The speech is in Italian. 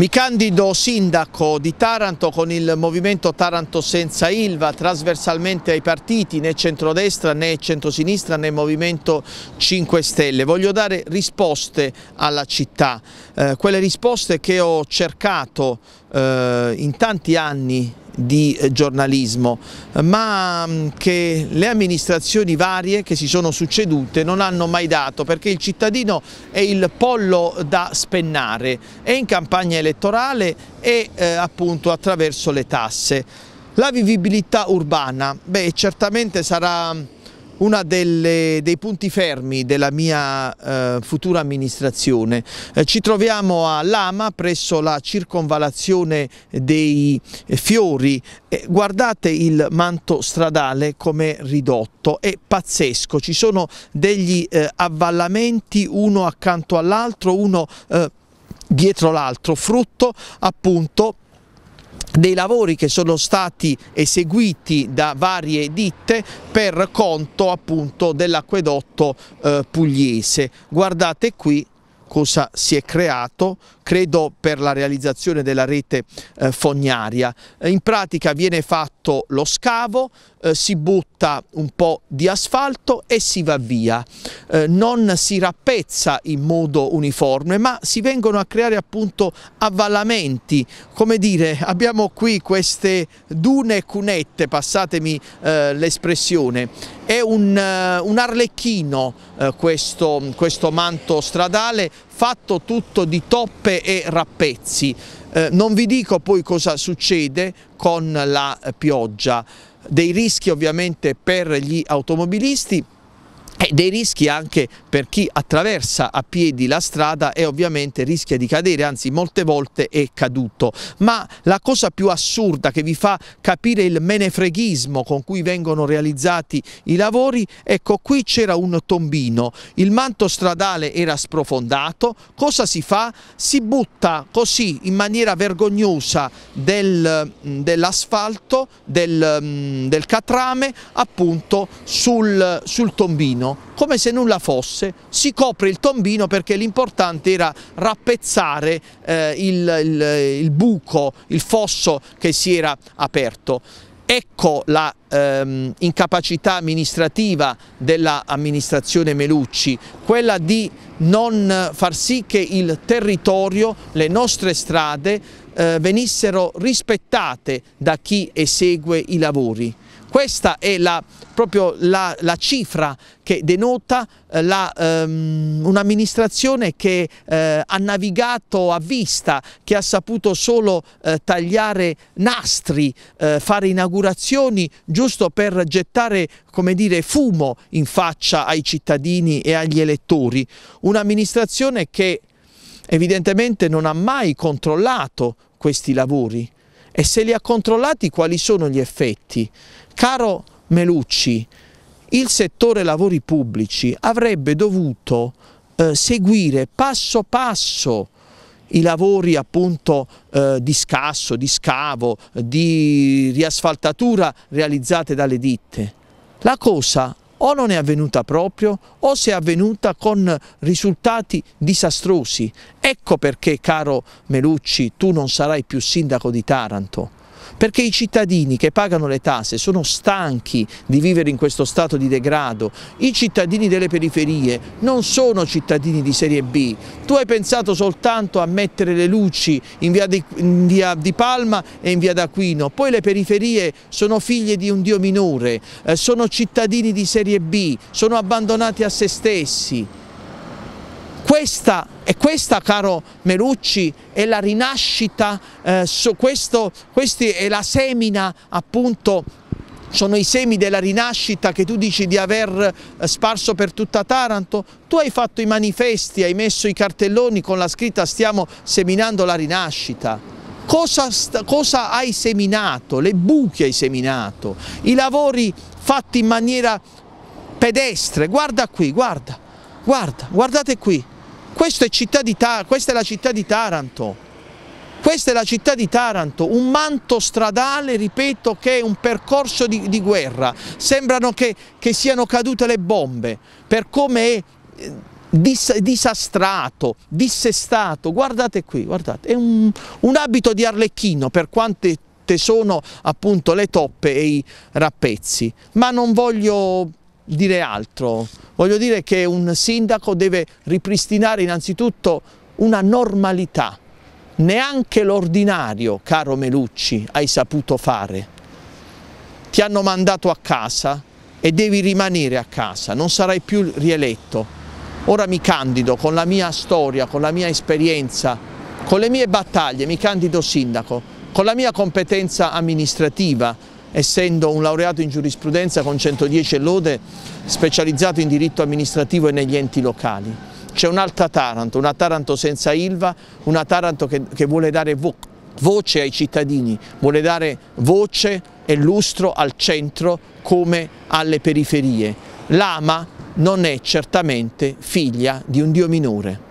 Mi candido sindaco di Taranto con il movimento Taranto senza Ilva, trasversalmente ai partiti, né centrodestra né centrosinistra né Movimento 5 Stelle. Voglio dare risposte alla città, eh, quelle risposte che ho cercato eh, in tanti anni di eh, giornalismo, ma mm, che le amministrazioni varie che si sono succedute non hanno mai dato, perché il cittadino è il pollo da spennare, è in campagna elettorale e eh, appunto attraverso le tasse. La vivibilità urbana, beh certamente sarà mm, uno dei punti fermi della mia eh, futura amministrazione. Eh, ci troviamo a Lama presso la circonvalazione dei Fiori, eh, guardate il manto stradale come ridotto, è pazzesco, ci sono degli eh, avvallamenti uno accanto all'altro, uno eh, dietro l'altro, frutto appunto dei lavori che sono stati eseguiti da varie ditte per conto appunto dell'acquedotto eh, pugliese. Guardate qui cosa si è creato, credo per la realizzazione della rete eh, fognaria. Eh, in pratica viene fatto lo scavo, eh, si butta un po' di asfalto e si va via. Eh, non si rappezza in modo uniforme, ma si vengono a creare appunto avvallamenti. Come dire, abbiamo qui queste dune cunette, passatemi eh, l'espressione, è un, eh, un arlecchino questo, questo manto stradale fatto tutto di toppe e rappezzi. Eh, non vi dico poi cosa succede con la pioggia, dei rischi ovviamente per gli automobilisti, e eh, dei rischi anche per chi attraversa a piedi la strada e ovviamente rischia di cadere, anzi molte volte è caduto. Ma la cosa più assurda che vi fa capire il menefreghismo con cui vengono realizzati i lavori, ecco qui c'era un tombino, il manto stradale era sprofondato, cosa si fa? Si butta così in maniera vergognosa del, mm, dell'asfalto, del, mm, del, catrame appunto sul, sul tombino come se nulla fosse, si copre il tombino perché l'importante era rappezzare eh, il, il, il buco, il fosso che si era aperto. Ecco la ehm, incapacità amministrativa dell'amministrazione Melucci, quella di non far sì che il territorio, le nostre strade eh, venissero rispettate da chi esegue i lavori. Questa è la, proprio la, la cifra che denota um, un'amministrazione che uh, ha navigato a vista, che ha saputo solo uh, tagliare nastri, uh, fare inaugurazioni giusto per gettare come dire, fumo in faccia ai cittadini e agli elettori. Un'amministrazione che evidentemente non ha mai controllato questi lavori e se li ha controllati quali sono gli effetti. Caro Melucci, il settore lavori pubblici avrebbe dovuto eh, seguire passo passo i lavori appunto eh, di scasso, di scavo, di riasfaltatura realizzate dalle ditte. La cosa o non è avvenuta proprio o se è avvenuta con risultati disastrosi. Ecco perché, caro Melucci, tu non sarai più sindaco di Taranto perché i cittadini che pagano le tasse sono stanchi di vivere in questo stato di degrado, i cittadini delle periferie non sono cittadini di serie B, tu hai pensato soltanto a mettere le luci in via di, in via di Palma e in via d'Aquino, poi le periferie sono figlie di un dio minore, eh, sono cittadini di serie B, sono abbandonati a se stessi. Questa e questa, caro Melucci, è la rinascita, eh, questo, questa è la semina appunto sono i semi della rinascita che tu dici di aver eh, sparso per tutta Taranto, tu hai fatto i manifesti, hai messo i cartelloni con la scritta stiamo seminando la rinascita. Cosa, cosa hai seminato? Le buche hai seminato, i lavori fatti in maniera pedestre, guarda qui, guarda, guarda, guardate qui, questo è, questa è la città di Taranto. Questa è la città di Taranto, un manto stradale, ripeto, che è un percorso di, di guerra. Sembrano che, che, siano cadute le bombe, per come è eh, dis, disastrato, dissestato. Guardate qui, guardate, è un, un abito di arlecchino, per quante sono appunto le toppe e i rappezzi. Ma non voglio dire altro, voglio dire che un sindaco deve ripristinare innanzitutto una normalità, neanche l'ordinario, caro Melucci, hai saputo fare. Ti hanno mandato a casa e devi rimanere a casa, non sarai più rieletto. Ora mi candido con la mia storia, con la mia esperienza, con le mie battaglie, mi candido sindaco, con la mia competenza amministrativa, essendo un laureato in giurisprudenza con 110 lode, specializzato in diritto amministrativo e negli enti locali. C'è un'altra Taranto, una Taranto senza Ilva, una Taranto che, che vuole dare vo voce ai cittadini, vuole dare voce e lustro al centro come alle periferie. L'AMA non è certamente figlia di un Dio minore.